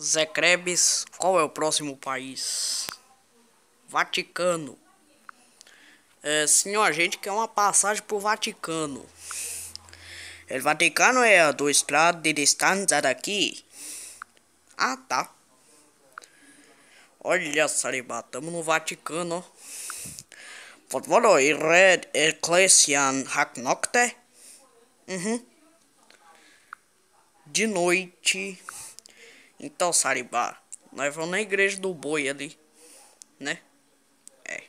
Zé Krebs, qual é o próximo país? Vaticano. É, senhor, a gente quer uma passagem pro Vaticano. O Vaticano é a do estrado de distância daqui. Ah, tá. Olha, Sariba, estamos no Vaticano, Por favor, war red Ecclesian Hacknockte? Uhum. De noite. Então, Saribá, nós vamos na igreja do boi ali, né? É.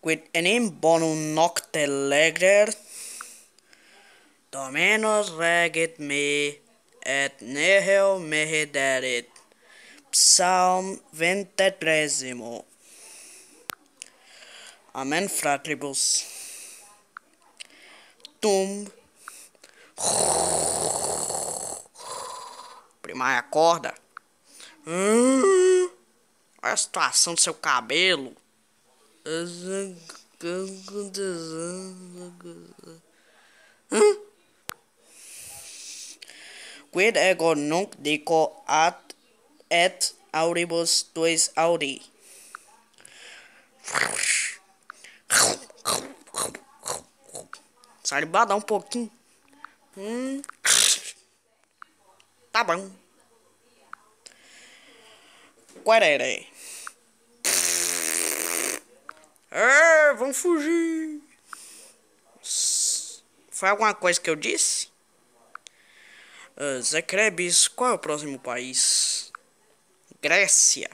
Quid enim bonum nocte leger, domenos regit me, et neheu mehe Psalm 23. Amen, fratribus. Tum. Primar, acorda. Hum, olha a situação do seu cabelo. Hum? Quid ego nunc dico at et auribus tuis Audi. Sai, dá um pouquinho. Hum. Tá bom. Quareré. É, ah, vão fugir. Foi alguma coisa que eu disse? Uh, qual é o próximo país? Grécia.